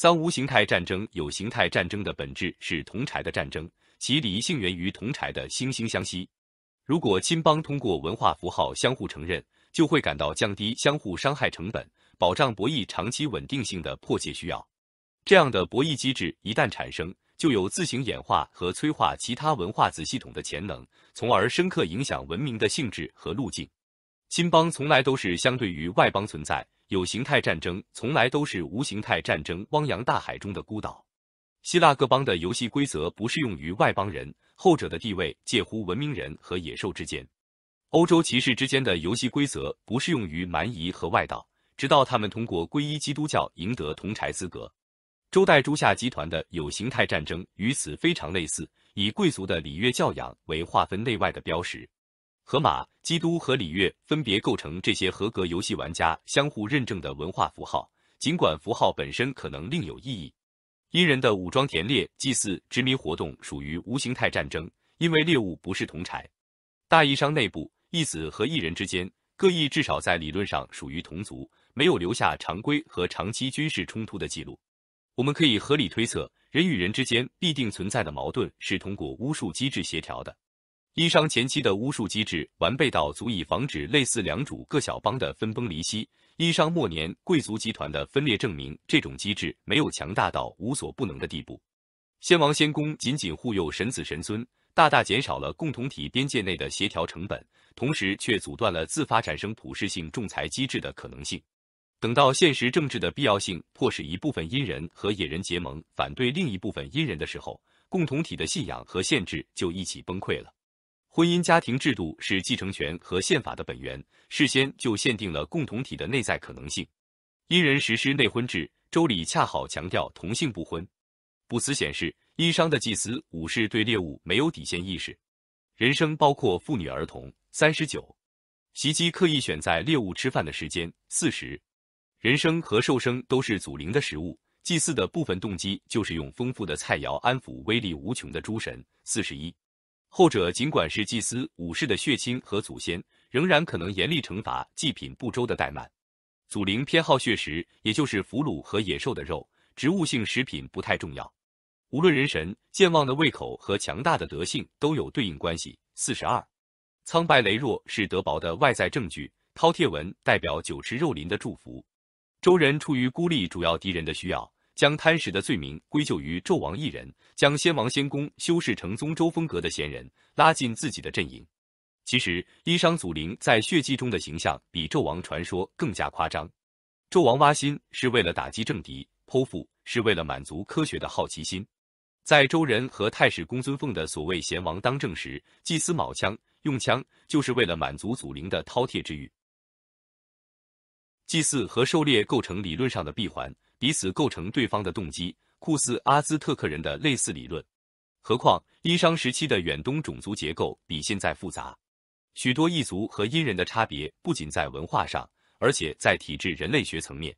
三无形态战争有形态战争的本质是同柴的战争，其理性源于同柴的惺惺相惜。如果亲邦通过文化符号相互承认，就会感到降低相互伤害成本、保障博弈长期稳定性的迫切需要。这样的博弈机制一旦产生，就有自行演化和催化其他文化子系统的潜能，从而深刻影响文明的性质和路径。亲邦从来都是相对于外邦存在。有形态战争从来都是无形态战争，汪洋大海中的孤岛。希腊各邦的游戏规则不适用于外邦人，后者的地位介乎文明人和野兽之间。欧洲骑士之间的游戏规则不适用于蛮夷和外道，直到他们通过皈依基督教赢得同柴资格。周代诸夏集团的有形态战争与此非常类似，以贵族的礼乐教养为划分内外的标识。河马、基督和礼乐分别构成这些合格游戏玩家相互认证的文化符号，尽管符号本身可能另有意义。因人的武装田猎、祭祀、殖民活动属于无形态战争，因为猎物不是铜柴。大义商内部，义子和义人之间各异，至少在理论上属于同族，没有留下常规和长期军事冲突的记录。我们可以合理推测，人与人之间必定存在的矛盾是通过巫术机制协调的。殷商前期的巫术机制完备到足以防止类似良渚各小邦的分崩离析，殷商末年贵族集团的分裂证明这种机制没有强大到无所不能的地步。先王先公仅仅护佑神子神孙，大大减少了共同体边界内的协调成本，同时却阻断了自发产生普世性仲裁机制的可能性。等到现实政治的必要性迫使一部分殷人和野人结盟反对另一部分殷人的时候，共同体的信仰和限制就一起崩溃了。婚姻家庭制度是继承权和宪法的本源，事先就限定了共同体的内在可能性。因人实施内婚制，周礼恰好强调同性不婚。卜辞显示，殷商的祭司武士对猎物没有底线意识。人生包括妇女儿童。三十九，袭击刻意选在猎物吃饭的时间。四十，人生和寿生都是祖灵的食物，祭祀的部分动机就是用丰富的菜肴安抚威力无穷的诸神。四十一。后者尽管是祭司、武士的血亲和祖先，仍然可能严厉惩罚祭品不周的怠慢。祖灵偏好血食，也就是俘虏和野兽的肉，植物性食品不太重要。无论人神，健忘的胃口和强大的德性都有对应关系。四十二，苍白羸弱是德薄的外在证据。饕餮纹代表久吃肉林的祝福。周人出于孤立主要敌人的需要。将贪食的罪名归咎于纣王一人，将先王先公修饰成宗周风格的贤人拉进自己的阵营。其实，殷商祖灵在血迹中的形象比纣王传说更加夸张。纣王挖心是为了打击政敌，剖腹是为了满足科学的好奇心。在周人和太史公孙凤的所谓贤王当政时，祭祀卯枪用枪就是为了满足祖灵的饕餮之欲。祭祀和狩猎构成理论上的闭环。彼此构成对方的动机，酷似阿兹特克人的类似理论。何况殷商时期的远东种族结构比现在复杂，许多异族和殷人的差别不仅在文化上，而且在体制人类学层面。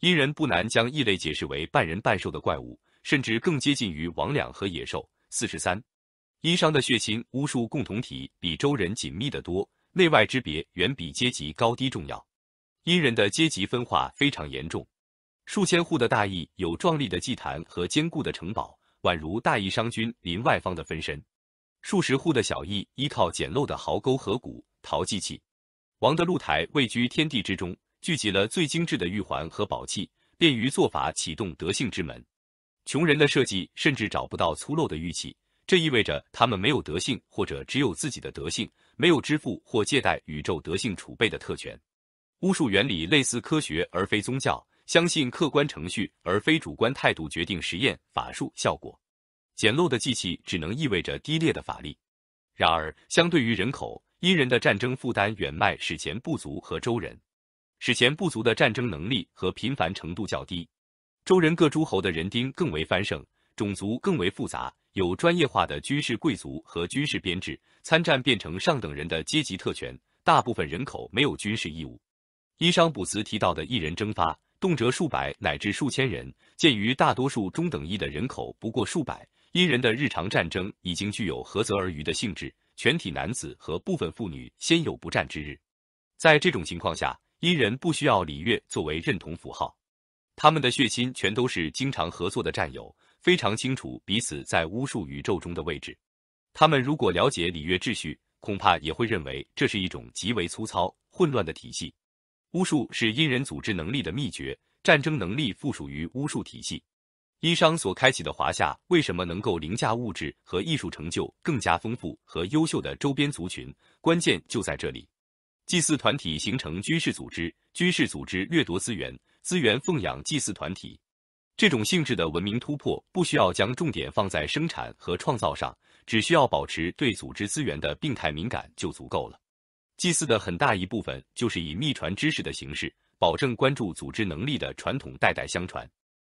殷人不难将异类解释为半人半兽的怪物，甚至更接近于魍魉和野兽。四十三，殷商的血亲巫术共同体比周人紧密得多，内外之别远比阶级高低重要。殷人的阶级分化非常严重。数千户的大邑有壮丽的祭坛和坚固的城堡，宛如大邑商君临外方的分身。数十户的小邑依靠简陋的壕沟河谷陶祭器。王的露台位居天地之中，聚集了最精致的玉环和宝器，便于做法启动德性之门。穷人的设计甚至找不到粗陋的玉器，这意味着他们没有德性，或者只有自己的德性，没有支付或借贷宇宙德性储备的特权。巫术原理类似科学而非宗教。相信客观程序而非主观态度决定实验法术效果，简陋的机器只能意味着低劣的法力。然而，相对于人口，殷人的战争负担远迈史前部族和周人。史前部族的战争能力和频繁程度较低，周人各诸侯的人丁更为繁盛，种族更为复杂，有专业化的军事贵族和军事编制，参战变成上等人的阶级特权，大部分人口没有军事义务。伊商卜辞提到的“一人征发”。动辄数百乃至数千人，鉴于大多数中等一的人口不过数百，因人的日常战争已经具有何泽而渔的性质，全体男子和部分妇女先有不战之日。在这种情况下，因人不需要礼乐作为认同符号，他们的血亲全都是经常合作的战友，非常清楚彼此在巫术宇宙中的位置。他们如果了解礼乐秩序，恐怕也会认为这是一种极为粗糙、混乱的体系。巫术是殷人组织能力的秘诀，战争能力附属于巫术体系。殷商所开启的华夏为什么能够凌驾物质和艺术成就更加丰富和优秀的周边族群？关键就在这里。祭祀团体形成军事组织，军事组织掠夺资源，资源奉养祭祀团体。这种性质的文明突破，不需要将重点放在生产和创造上，只需要保持对组织资源的病态敏感就足够了。祭祀的很大一部分就是以秘传知识的形式，保证关注组织能力的传统代代相传。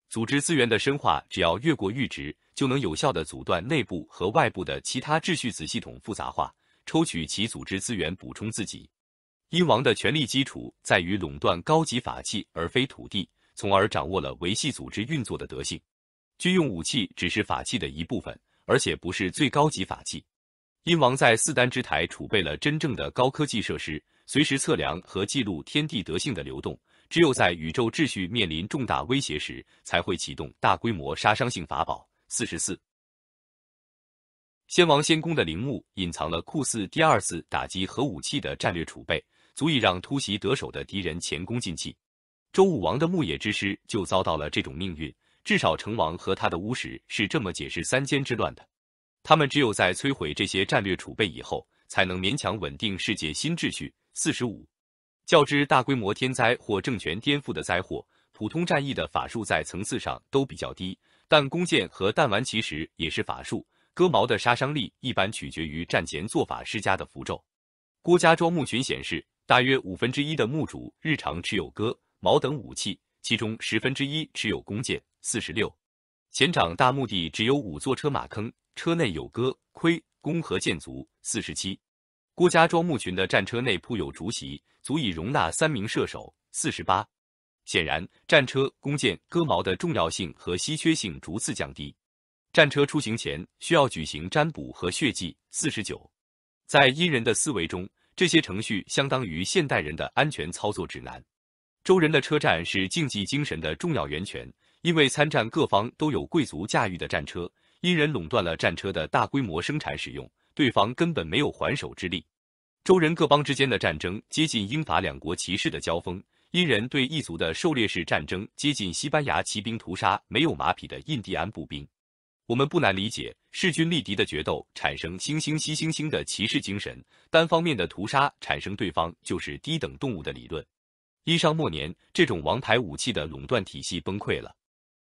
组织资源的深化，只要越过阈值，就能有效的阻断内部和外部的其他秩序子系统复杂化，抽取其组织资源补充自己。殷王的权力基础在于垄断高级法器，而非土地，从而掌握了维系组织运作的德性。军用武器只是法器的一部分，而且不是最高级法器。殷王在四丹之台储备了真正的高科技设施，随时测量和记录天地德性的流动。只有在宇宙秩序面临重大威胁时，才会启动大规模杀伤性法宝。四十四，先王先宫的陵墓隐藏了酷似第二次打击核武器的战略储备，足以让突袭得手的敌人前功尽弃。周武王的牧野之师就遭到了这种命运。至少成王和他的巫师是这么解释三监之乱的。他们只有在摧毁这些战略储备以后，才能勉强稳定世界新秩序。四十五，较之大规模天灾或政权颠覆的灾祸，普通战役的法术在层次上都比较低。但弓箭和弹丸其实也是法术，割毛的杀伤力一般取决于战前做法施加的符咒。郭家庄墓群显示，大约五分之一的墓主日常持有戈矛等武器，其中十分之一持有弓箭。四十六，前掌大墓地只有五座车马坑。车内有戈、盔、弓和箭镞四十七。郭家庄墓群的战车内铺有竹席，足以容纳三名射手四十八。显然，战车、弓箭、戈矛的重要性和稀缺性逐次降低。战车出行前需要举行占卜和血祭四十九。在殷人的思维中，这些程序相当于现代人的安全操作指南。周人的车站是竞技精神的重要源泉，因为参战各方都有贵族驾驭的战车。殷人垄断了战车的大规模生产使用，对方根本没有还手之力。周人各邦之间的战争接近英法两国骑士的交锋，殷人对异族的狩猎式战争接近西班牙骑兵屠杀没有马匹的印第安步兵。我们不难理解，势均力敌的决斗产生“星星吸星星”的骑士精神，单方面的屠杀产生“对方就是低等动物”的理论。殷商末年，这种王牌武器的垄断体系崩溃了。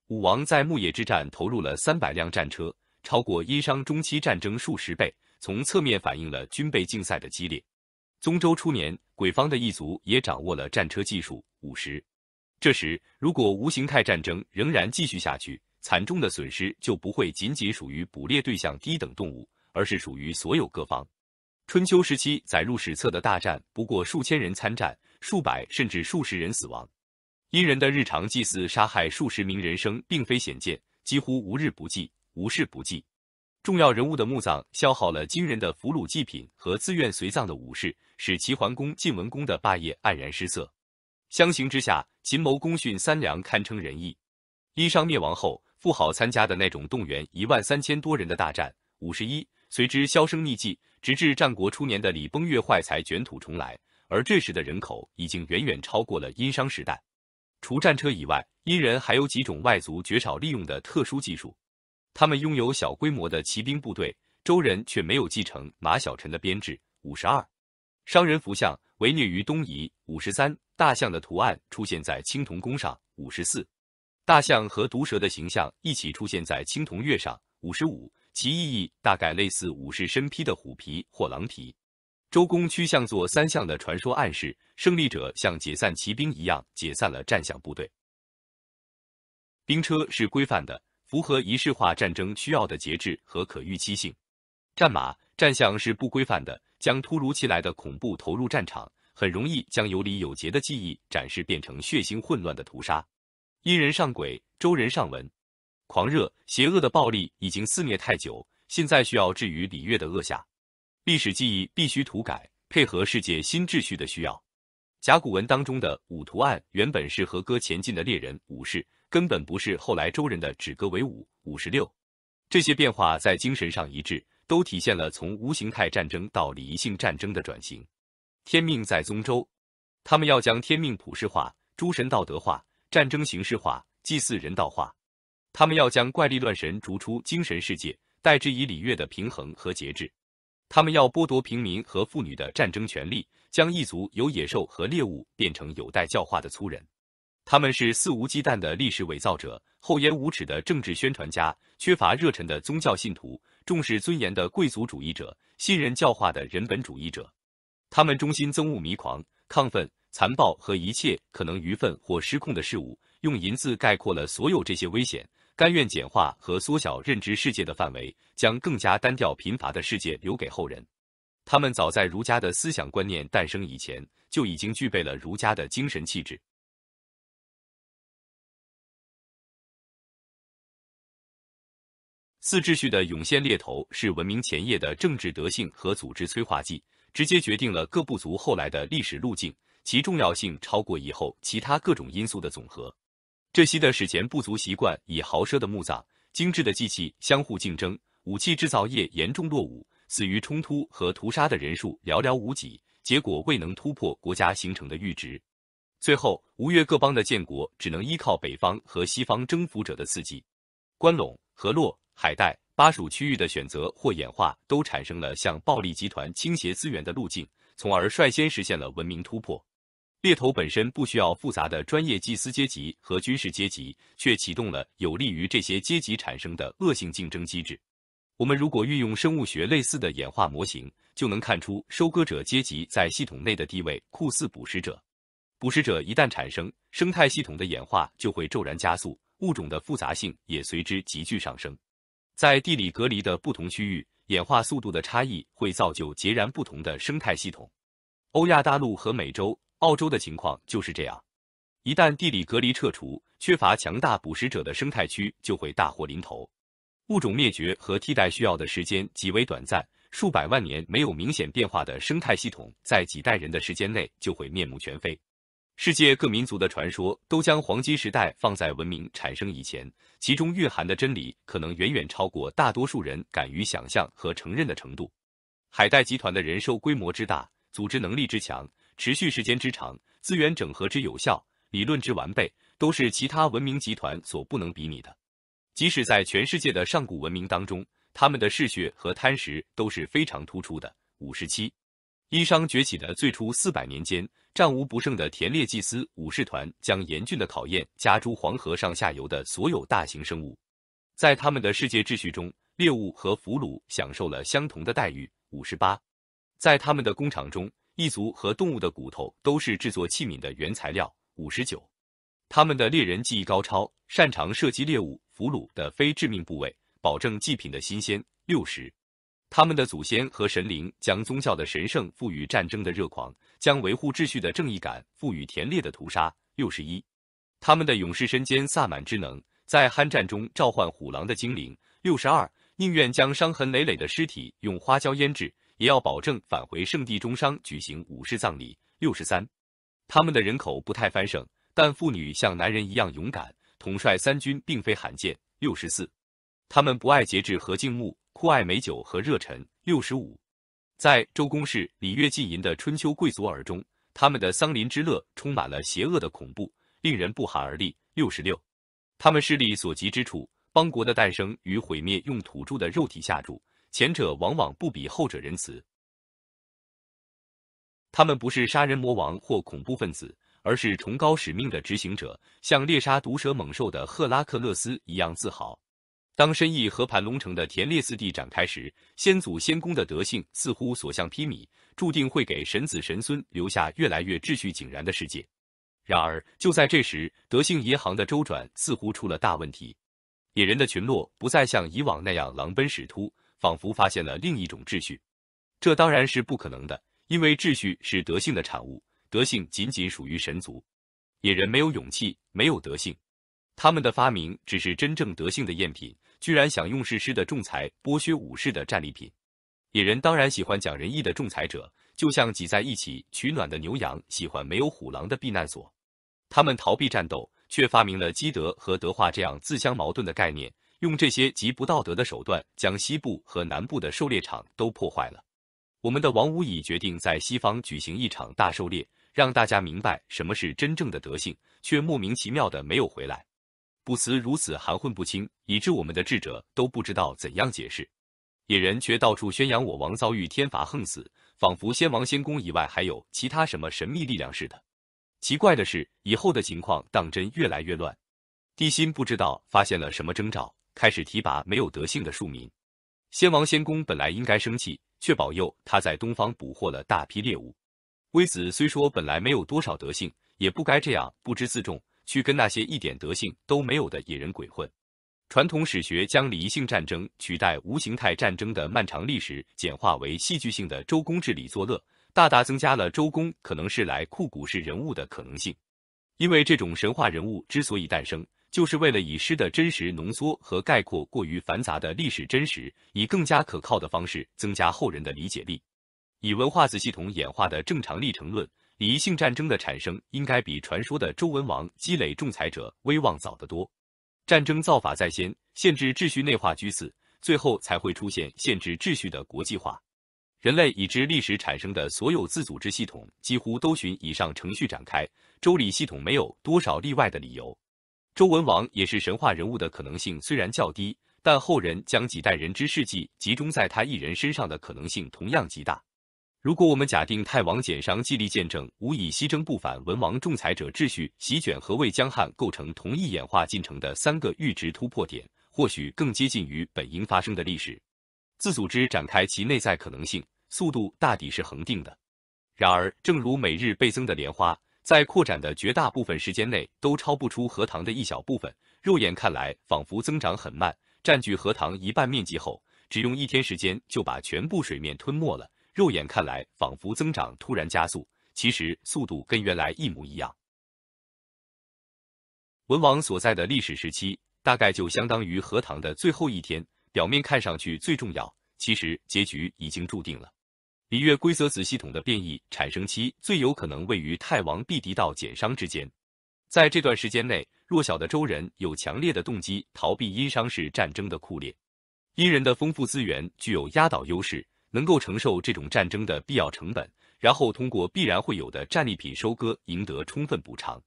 武王在牧野之战投入了三百辆战车，超过殷商中期战争数十倍，从侧面反映了军备竞赛的激烈。宗周初年，鬼方的一族也掌握了战车技术。五十，这时如果无形态战争仍然继续下去，惨重的损失就不会仅仅属于捕猎对象低等动物，而是属于所有各方。春秋时期载入史册的大战，不过数千人参战，数百甚至数十人死亡。殷人的日常祭祀，杀害数十名人生，并非鲜见，几乎无日不祭，无事不祭。重要人物的墓葬，消耗了惊人的俘虏祭品和自愿随葬的武士，使齐桓公、晋文公的霸业黯然失色。相形之下，秦谋公殉三良，堪称仁义。殷商灭亡后，富豪参加的那种动员一万三千多人的大战，五十一随之销声匿迹，直至战国初年的礼崩乐坏才卷土重来，而这时的人口已经远远超过了殷商时代。除战车以外，殷人还有几种外族绝少利用的特殊技术。他们拥有小规模的骑兵部队，周人却没有继承马小晨的编制。五十二，商人服像为虐于东夷。五十三，大象的图案出现在青铜弓上。五十四，大象和毒蛇的形象一起出现在青铜钺上。五十五，其意义大概类似武士身披的虎皮或狼皮。周公驱象座三项的传说暗示，胜利者像解散骑兵一样解散了战象部队。兵车是规范的，符合仪式化战争需要的节制和可预期性。战马、战象是不规范的，将突如其来的恐怖投入战场，很容易将有礼有节的记忆展示变成血腥混乱的屠杀。殷人上鬼，周人上文。狂热、邪恶的暴力已经肆虐太久，现在需要置于礼乐的恶下。历史记忆必须涂改，配合世界新秩序的需要。甲骨文当中的五图案原本是和歌前进的猎人武士，根本不是后来周人的止戈为武。五十六，这些变化在精神上一致，都体现了从无形态战争到礼仪性战争的转型。天命在宗周，他们要将天命普世化，诸神道德化，战争形式化，祭祀人道化。他们要将怪力乱神逐出精神世界，代之以礼乐的平衡和节制。他们要剥夺平民和妇女的战争权利，将一族由野兽和猎物变成有待教化的粗人。他们是肆无忌惮的历史伪造者，厚颜无耻的政治宣传家，缺乏热忱的宗教信徒，重视尊严的贵族主义者，信任教化的人本主义者。他们中心憎恶迷狂、亢奋、残暴和一切可能愚愤或失控的事物。用银字概括了所有这些危险。甘愿简化和缩小认知世界的范围，将更加单调贫乏的世界留给后人。他们早在儒家的思想观念诞生以前，就已经具备了儒家的精神气质。四秩序的涌现，猎头是文明前夜的政治德性和组织催化剂，直接决定了各部族后来的历史路径，其重要性超过以后其他各种因素的总和。这些的史前部族习惯以豪奢的墓葬、精致的祭器相互竞争，武器制造业严重落伍，死于冲突和屠杀的人数寥寥无几，结果未能突破国家形成的阈值。最后，吴越各邦的建国只能依靠北方和西方征服者的刺激。关陇、河洛、海岱、巴蜀区域的选择或演化，都产生了向暴力集团倾斜资源的路径，从而率先实现了文明突破。猎头本身不需要复杂的专业祭司阶级和军事阶级，却启动了有利于这些阶级产生的恶性竞争机制。我们如果运用生物学类似的演化模型，就能看出收割者阶级在系统内的地位酷似捕食者。捕食者一旦产生，生态系统的演化就会骤然加速，物种的复杂性也随之急剧上升。在地理隔离的不同区域，演化速度的差异会造就截然不同的生态系统。欧亚大陆和美洲。澳洲的情况就是这样，一旦地理隔离撤除，缺乏强大捕食者的生态区就会大祸临头，物种灭绝和替代需要的时间极为短暂，数百万年没有明显变化的生态系统，在几代人的时间内就会面目全非。世界各民族的传说都将黄金时代放在文明产生以前，其中蕴含的真理可能远远超过大多数人敢于想象和承认的程度。海带集团的人兽规模之大，组织能力之强。持续时间之长，资源整合之有效，理论之完备，都是其他文明集团所不能比拟的。即使在全世界的上古文明当中，他们的嗜血和贪食都是非常突出的。五十七，殷商崛起的最初四百年间，战无不胜的田猎祭司武士团将严峻的考验加诸黄河上下游的所有大型生物。在他们的世界秩序中，猎物和俘虏享受了相同的待遇。五十八，在他们的工厂中。异族和动物的骨头都是制作器皿的原材料。五十九，他们的猎人技艺高超，擅长射击猎物，俘虏的非致命部位，保证祭品的新鲜。六十，他们的祖先和神灵将宗教的神圣赋予战争的热狂，将维护秩序的正义感赋予田猎的屠杀。六十一，他们的勇士身兼萨满之能，在酣战中召唤虎狼的精灵。六十二，宁愿将伤痕累累的尸体用花椒腌制。也要保证返回圣地中商举行武士葬礼。六十三，他们的人口不太繁盛，但妇女像男人一样勇敢，统帅三军并非罕见。六十四，他们不爱节制和敬慕，酷爱美酒和热忱。六十五，在周公室礼乐禁淫的春秋贵族耳中，他们的桑林之乐充满了邪恶的恐怖，令人不寒而栗。六十六，他们势力所及之处，邦国的诞生与毁灭用土著的肉体下注。前者往往不比后者仁慈，他们不是杀人魔王或恐怖分子，而是崇高使命的执行者，像猎杀毒蛇猛兽的赫拉克勒斯一样自豪。当深意和盘龙城的田猎四地展开时，先祖先公的德性似乎所向披靡，注定会给神子神孙留下越来越秩序井然的世界。然而，就在这时，德性银行的周转似乎出了大问题，野人的群落不再像以往那样狼奔使突。仿佛发现了另一种秩序，这当然是不可能的，因为秩序是德性的产物，德性仅仅属于神族。野人没有勇气，没有德性，他们的发明只是真正德性的赝品，居然想用事师的仲裁剥削武士的战利品。野人当然喜欢讲仁义的仲裁者，就像挤在一起取暖的牛羊喜欢没有虎狼的避难所。他们逃避战斗，却发明了积德和德化这样自相矛盾的概念。用这些极不道德的手段，将西部和南部的狩猎场都破坏了。我们的王武乙决定在西方举行一场大狩猎，让大家明白什么是真正的德性，却莫名其妙的没有回来。不辞如此含混不清，以致我们的智者都不知道怎样解释。野人却到处宣扬我王遭遇天罚横死，仿佛先王仙宫以外还有其他什么神秘力量似的。奇怪的是，以后的情况当真越来越乱。地心不知道发现了什么征兆。开始提拔没有德性的庶民，先王先公本来应该生气，却保佑他在东方捕获了大批猎物。微子虽说本来没有多少德性，也不该这样不知自重，去跟那些一点德性都没有的野人鬼混。传统史学将礼仪性战争取代无形态战争的漫长历史简化为戏剧性的周公治理作乐，大大增加了周公可能是来酷古式人物的可能性。因为这种神话人物之所以诞生。就是为了以诗的真实浓缩和概括过于繁杂的历史真实，以更加可靠的方式增加后人的理解力。以文化子系统演化的正常历程论，礼仪性战争的产生应该比传说的周文王积累仲裁者威望早得多。战争造法在先，限制秩序内化居次，最后才会出现限制秩序的国际化。人类已知历史产生的所有自组织系统几乎都循以上程序展开，周礼系统没有多少例外的理由。周文王也是神话人物的可能性虽然较低，但后人将几代人之事迹集中在他一人身上的可能性同样极大。如果我们假定太王翦商、既立见证、无以西征不反、文王仲裁者秩序席卷和魏江汉构成同一演化进程的三个阈值突破点，或许更接近于本应发生的历史。自组织展开其内在可能性，速度大抵是恒定的。然而，正如每日倍增的莲花。在扩展的绝大部分时间内，都超不出荷塘的一小部分。肉眼看来，仿佛增长很慢。占据荷塘一半面积后，只用一天时间就把全部水面吞没了。肉眼看来，仿佛增长突然加速，其实速度跟原来一模一样。文王所在的历史时期，大概就相当于荷塘的最后一天。表面看上去最重要，其实结局已经注定了。璃月规则子系统的变异产生期最有可能位于太王毕敌到简商之间，在这段时间内，弱小的周人有强烈的动机逃避殷商式战争的酷烈。殷人的丰富资源具有压倒优势，能够承受这种战争的必要成本，然后通过必然会有的战利品收割赢得充分补偿。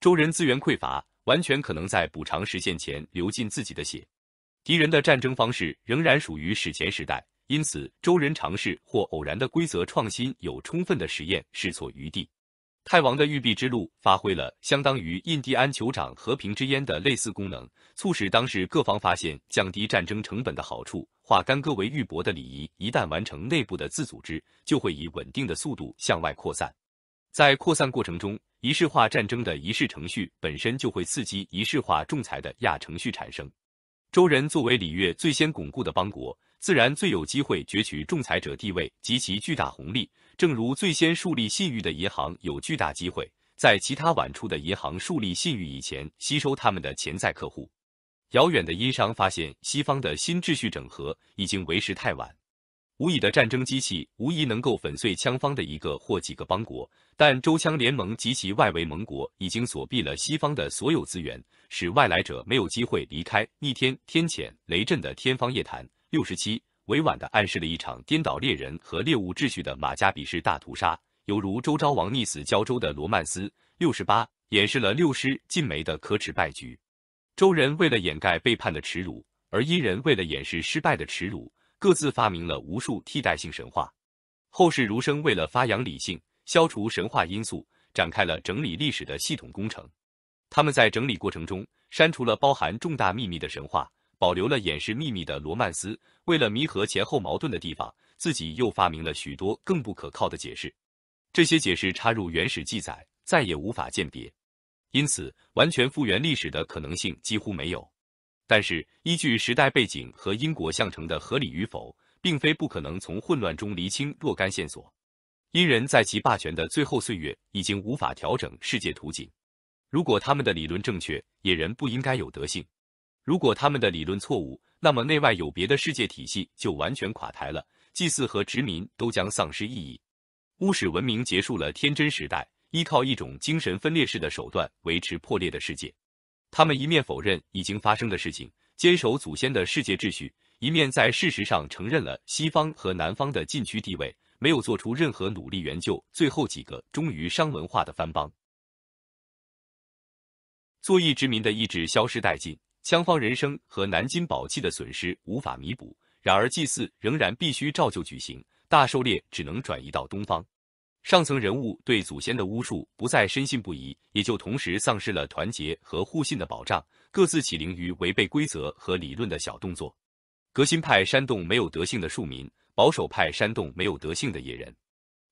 周人资源匮乏，完全可能在补偿实现前流尽自己的血。敌人的战争方式仍然属于史前时代。因此，周人尝试或偶然的规则创新有充分的实验试错余地。太王的玉璧之路发挥了相当于印第安酋长和平之烟的类似功能，促使当时各方发现降低战争成本的好处，化干戈为玉帛的礼仪一旦完成内部的自组织，就会以稳定的速度向外扩散。在扩散过程中，仪式化战争的仪式程序本身就会刺激仪式化仲裁的亚程序产生。周人作为礼乐最先巩固的邦国。自然最有机会攫取仲裁者地位及其巨大红利，正如最先树立信誉的银行有巨大机会，在其他晚出的银行树立信誉以前吸收他们的潜在客户。遥远的殷商发现西方的新秩序整合已经为时太晚。无以的战争机器无疑能够粉碎羌方的一个或几个邦国，但周羌联盟及其外围盟国已经锁闭了西方的所有资源，使外来者没有机会离开逆天、天谴、雷震的天方夜谭。六十七，委婉地暗示了一场颠倒猎人和猎物秩序的马加比式大屠杀，犹如周昭王溺死胶州的罗曼斯。六十八，掩饰了六师尽没的可耻败局。周人为了掩盖背叛的耻辱，而殷人为了掩饰失败的耻辱，各自发明了无数替代性神话。后世儒生为了发扬理性，消除神话因素，展开了整理历史的系统工程。他们在整理过程中删除了包含重大秘密的神话。保留了掩饰秘密的罗曼斯，为了弥合前后矛盾的地方，自己又发明了许多更不可靠的解释。这些解释插入原始记载，再也无法鉴别。因此，完全复原历史的可能性几乎没有。但是，依据时代背景和因果相承的合理与否，并非不可能从混乱中厘清若干线索。因人在其霸权的最后岁月，已经无法调整世界图景。如果他们的理论正确，野人不应该有德性。如果他们的理论错误，那么内外有别的世界体系就完全垮台了，祭祀和殖民都将丧失意义。巫史文明结束了天真时代，依靠一种精神分裂式的手段维持破裂的世界。他们一面否认已经发生的事情，坚守祖先的世界秩序，一面在事实上承认了西方和南方的禁区地位，没有做出任何努力援救最后几个忠于商文化的藩邦。作义殖民的意志消失殆尽。湘方人生和南京宝器的损失无法弥补，然而祭祀仍然必须照旧举行，大狩猎只能转移到东方。上层人物对祖先的巫术不再深信不疑，也就同时丧失了团结和互信的保障，各自起灵于违背规则和理论的小动作。革新派煽动没有德性的庶民，保守派煽动没有德性的野人。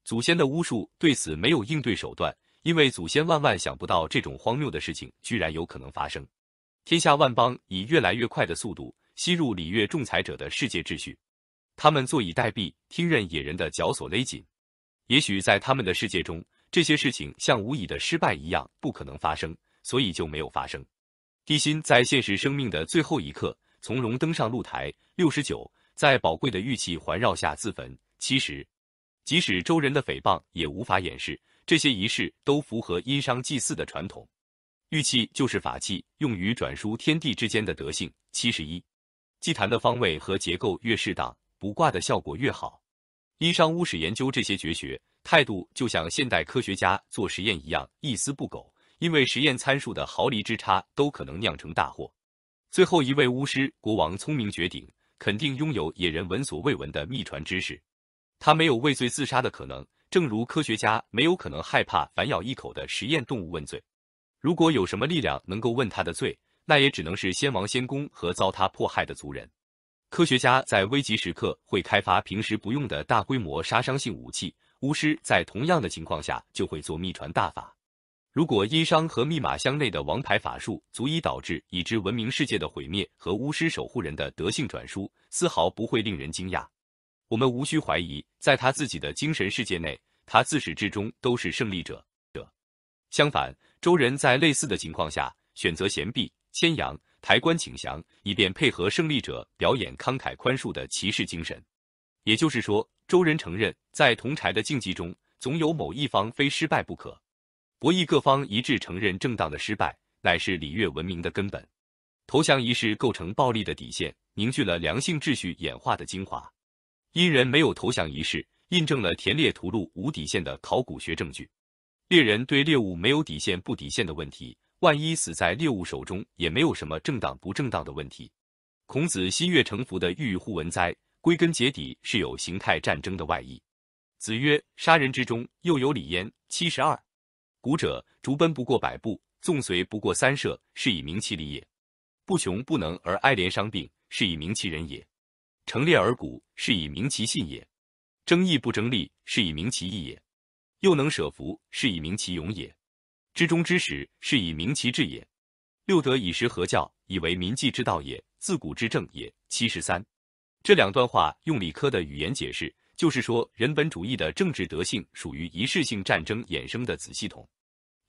祖先的巫术对此没有应对手段，因为祖先万万想不到这种荒谬的事情居然有可能发生。天下万邦以越来越快的速度吸入礼乐仲裁者的世界秩序，他们坐以待毙，听任野人的绞索勒紧。也许在他们的世界中，这些事情像无意的失败一样不可能发生，所以就没有发生。地心在现实生命的最后一刻从容登上露台，六十九在宝贵的玉器环绕下自焚。其实，即使周人的诽谤也无法掩饰，这些仪式都符合殷商祭祀的传统。玉器就是法器，用于转输天地之间的德性。七十一，祭坛的方位和结构越适当，卜卦的效果越好。殷商巫史研究这些绝学，态度就像现代科学家做实验一样一丝不苟，因为实验参数的毫厘之差都可能酿成大祸。最后一位巫师国王聪明绝顶，肯定拥有野人闻所未闻的秘传知识。他没有畏罪自杀的可能，正如科学家没有可能害怕反咬一口的实验动物问罪。如果有什么力量能够问他的罪，那也只能是先王、先公和遭他迫害的族人。科学家在危急时刻会开发平时不用的大规模杀伤性武器，巫师在同样的情况下就会做秘传大法。如果阴伤和密码箱内的王牌法术足以导致已知文明世界的毁灭，和巫师守护人的德性转输，丝毫不会令人惊讶。我们无需怀疑，在他自己的精神世界内，他自始至终都是胜利者者。相反。周人在类似的情况下选择贤避、牵羊、抬棺请降，以便配合胜利者表演慷慨宽恕的骑士精神。也就是说，周人承认在铜柴的竞技中，总有某一方非失败不可。博弈各方一致承认正当的失败，乃是礼乐文明的根本。投降仪式构成暴力的底线，凝聚了良性秩序演化的精华。殷人没有投降仪式，印证了田猎屠戮无底线的考古学证据。猎人对猎物没有底线，不底线的问题，万一死在猎物手中，也没有什么正当不正当的问题。孔子心悦诚服的欲乎文哉，归根结底是有形态战争的外溢。子曰：杀人之中，又有礼焉。七十二，古者逐奔不过百步，纵随不过三舍，是以明其礼也。不穷不能而哀怜伤病，是以明其仁也。成烈而鼓，是以明其信也。争义不争利，是以明其义也。又能舍福，是以明其勇也；知中知始，是以明其智也。六德以时合教，以为民计之道也，自古之政也。七十三，这两段话用理科的语言解释，就是说，人本主义的政治德性属于仪式性战争衍生的子系统。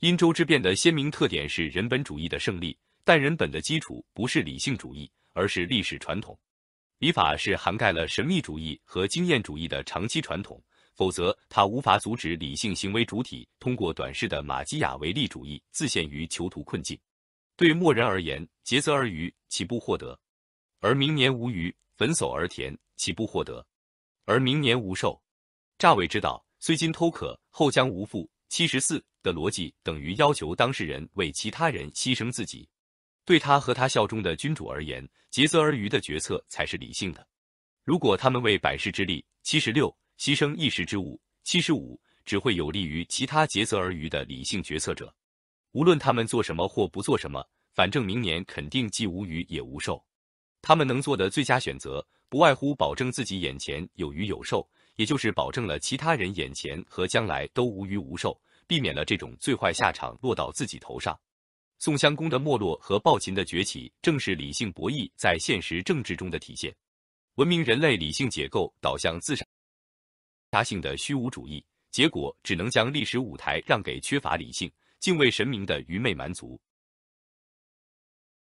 殷周之变的鲜明特点是人本主义的胜利，但人本的基础不是理性主义，而是历史传统。礼法是涵盖了神秘主义和经验主义的长期传统。否则，他无法阻止理性行为主体通过短视的马基雅维利主义自陷于囚徒困境。对末人而言，竭泽而渔，岂不获得？而明年无鱼，焚叟而田，岂不获得？而明年无兽，诈伪之道，虽今偷可，后将无复。七十四的逻辑等于要求当事人为其他人牺牲自己。对他和他效忠的君主而言，竭泽而渔的决策才是理性的。如果他们为百世之利，七十六。牺牲一时之物，七十五只会有利于其他竭泽而渔的理性决策者。无论他们做什么或不做什么，反正明年肯定既无鱼也无兽。他们能做的最佳选择，不外乎保证自己眼前有鱼有兽，也就是保证了其他人眼前和将来都无鱼无兽，避免了这种最坏下场落到自己头上。宋襄公的没落和暴秦的崛起，正是理性博弈在现实政治中的体现。文明人类理性结构导向自上。他性的虚无主义，结果只能将历史舞台让给缺乏理性、敬畏神明的愚昧蛮族。